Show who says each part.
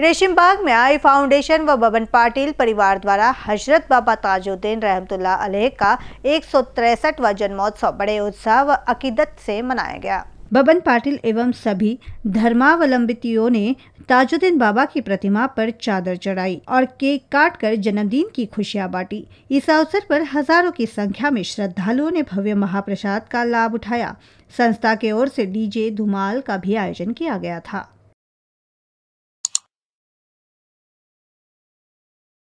Speaker 1: बाग
Speaker 2: में आई फाउंडेशन व बबन पाटिल परिवार द्वारा हजरत बाबा ताजुद्दीन रहमतुल्ला अलह का एक सौ तिरसठवा जन्मोत्सव बड़े उत्साह व अकीदत से मनाया गया बबन पाटिल एवं सभी धर्मावलंबितियों ने ताजुद्दीन बाबा की प्रतिमा पर चादर चढ़ाई और केक काटकर जन्मदिन की खुशियां बांटी इस अवसर पर हजारों की संख्या में श्रद्धालुओं ने भव्य महाप्रसाद का लाभ उठाया संस्था की ओर से डीजे धुमाल का भी आयोजन किया गया था